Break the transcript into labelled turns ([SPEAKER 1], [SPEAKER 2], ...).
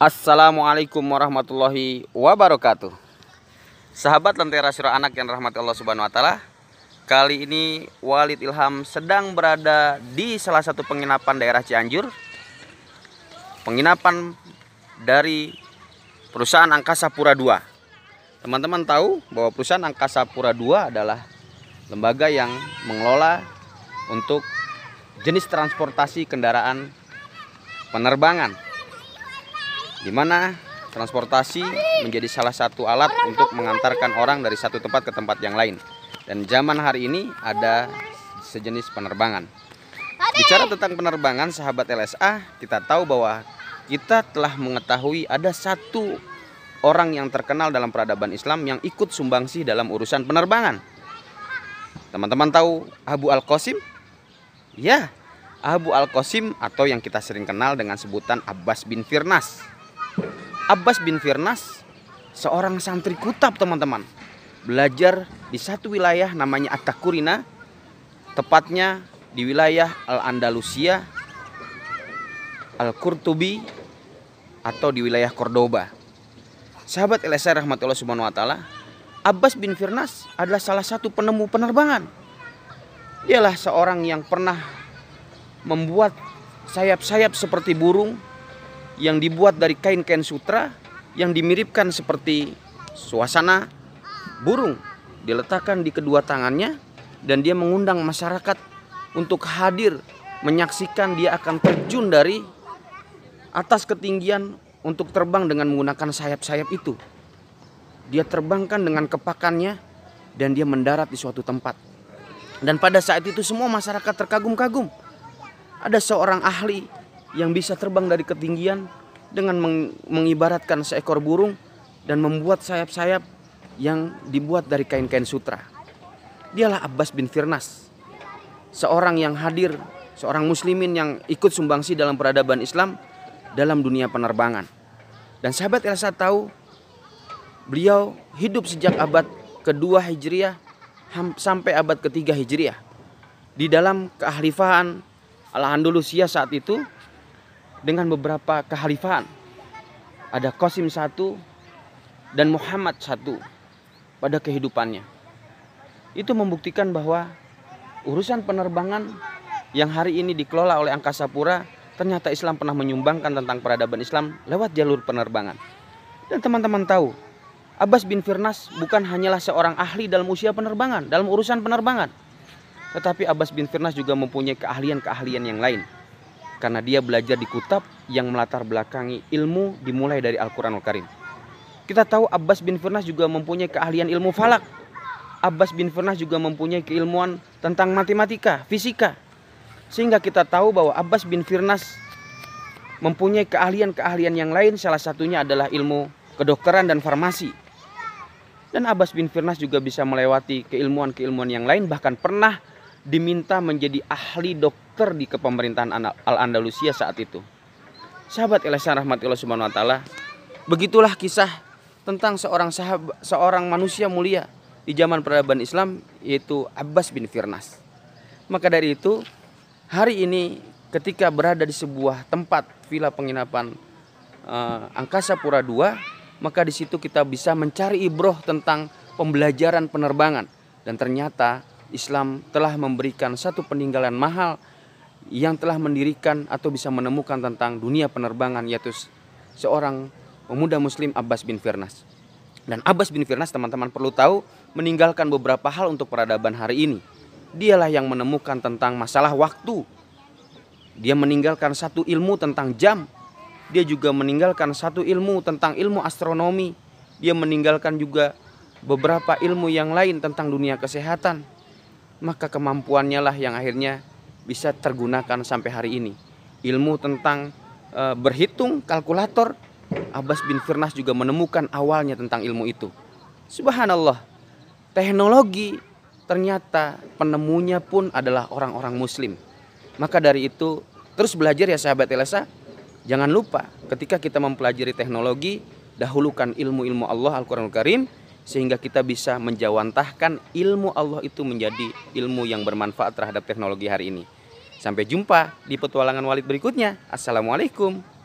[SPEAKER 1] Assalamualaikum warahmatullahi wabarakatuh Sahabat Lentera Surah Anak yang rahmat Allah subhanahu wa ta'ala Kali ini Walid Ilham sedang berada di salah satu penginapan daerah Cianjur Penginapan dari perusahaan Angkasa Pura II Teman-teman tahu bahwa perusahaan Angkasa Pura II adalah lembaga yang mengelola untuk jenis transportasi kendaraan penerbangan di mana transportasi menjadi salah satu alat untuk mengantarkan orang dari satu tempat ke tempat yang lain. Dan zaman hari ini ada sejenis penerbangan. Bicara tentang penerbangan, sahabat LSA, kita tahu bahwa kita telah mengetahui ada satu orang yang terkenal dalam peradaban Islam yang ikut sumbangsih dalam urusan penerbangan. Teman-teman tahu Abu Al-Qasim? Ya, Abu Al-Qasim atau yang kita sering kenal dengan sebutan Abbas bin Firnas. Abbas bin Firnas seorang santri kutab teman-teman. Belajar di satu wilayah namanya Atakurina, tepatnya di wilayah Al-Andalusia, Al-Qurtubi, atau di wilayah Cordoba. Sahabat LSR rahmatullah subhanahu wa ta'ala, Abbas bin Firnas adalah salah satu penemu penerbangan. Dialah seorang yang pernah membuat sayap-sayap seperti burung yang dibuat dari kain kain sutra yang dimiripkan seperti suasana burung diletakkan di kedua tangannya dan dia mengundang masyarakat untuk hadir menyaksikan dia akan terjun dari atas ketinggian untuk terbang dengan menggunakan sayap-sayap itu. Dia terbangkan dengan kepakannya dan dia mendarat di suatu tempat. Dan pada saat itu semua masyarakat terkagum-kagum. Ada seorang ahli yang bisa terbang dari ketinggian dengan meng mengibaratkan seekor burung dan membuat sayap-sayap yang dibuat dari kain-kain sutra. Dialah Abbas bin Firnas, seorang yang hadir, seorang muslimin yang ikut sumbangsi dalam peradaban Islam dalam dunia penerbangan. Dan sahabat Elsa tahu beliau hidup sejak abad kedua Hijriah sampai abad ketiga Hijriah. Di dalam keahlifahan Al-Andalusia saat itu dengan beberapa kehalifaan. Ada Qasim satu dan Muhammad satu pada kehidupannya. Itu membuktikan bahwa urusan penerbangan yang hari ini dikelola oleh Angkasa Pura ternyata Islam pernah menyumbangkan tentang peradaban Islam lewat jalur penerbangan. Dan teman-teman tahu, Abbas bin Firnas bukan hanyalah seorang ahli dalam usia penerbangan, dalam urusan penerbangan. Tetapi Abbas bin Firnas juga mempunyai keahlian-keahlian yang lain karena dia belajar di Kutab yang melatar belakangi ilmu dimulai dari Al-Quranul Al Karim. Kita tahu Abbas bin Furnas juga mempunyai keahlian ilmu falak. Abbas bin Furnas juga mempunyai keilmuan tentang matematika, fisika. Sehingga kita tahu bahwa Abbas bin Furnas mempunyai keahlian-keahlian yang lain salah satunya adalah ilmu kedokteran dan farmasi. Dan Abbas bin Firnas juga bisa melewati keilmuan-keilmuan yang lain bahkan pernah diminta menjadi ahli dokter di kepemerintahan Al-Andalusia saat itu. Sahabat Elisa rahmatullah subhanahu wa taala, begitulah kisah tentang seorang sahabat, seorang manusia mulia di zaman peradaban Islam yaitu Abbas bin Firnas. Maka dari itu, hari ini ketika berada di sebuah tempat villa penginapan eh, Angkasa Pura II, maka di situ kita bisa mencari ibroh tentang pembelajaran penerbangan dan ternyata Islam telah memberikan satu peninggalan mahal yang telah mendirikan atau bisa menemukan tentang dunia penerbangan yaitu seorang pemuda muslim Abbas bin Firnas. Dan Abbas bin Firnas teman-teman perlu tahu meninggalkan beberapa hal untuk peradaban hari ini. Dialah yang menemukan tentang masalah waktu. Dia meninggalkan satu ilmu tentang jam. Dia juga meninggalkan satu ilmu tentang ilmu astronomi. Dia meninggalkan juga beberapa ilmu yang lain tentang dunia kesehatan maka kemampuannya lah yang akhirnya bisa tergunakan sampai hari ini. Ilmu tentang e, berhitung kalkulator, Abbas bin Firnas juga menemukan awalnya tentang ilmu itu. Subhanallah, teknologi ternyata penemunya pun adalah orang-orang muslim. Maka dari itu terus belajar ya sahabat Elsa. Jangan lupa ketika kita mempelajari teknologi, dahulukan ilmu-ilmu Allah al quran al Karim sehingga kita bisa menjawantahkan ilmu Allah itu menjadi ilmu yang bermanfaat terhadap teknologi hari ini. Sampai jumpa di petualangan Walid berikutnya. Assalamualaikum.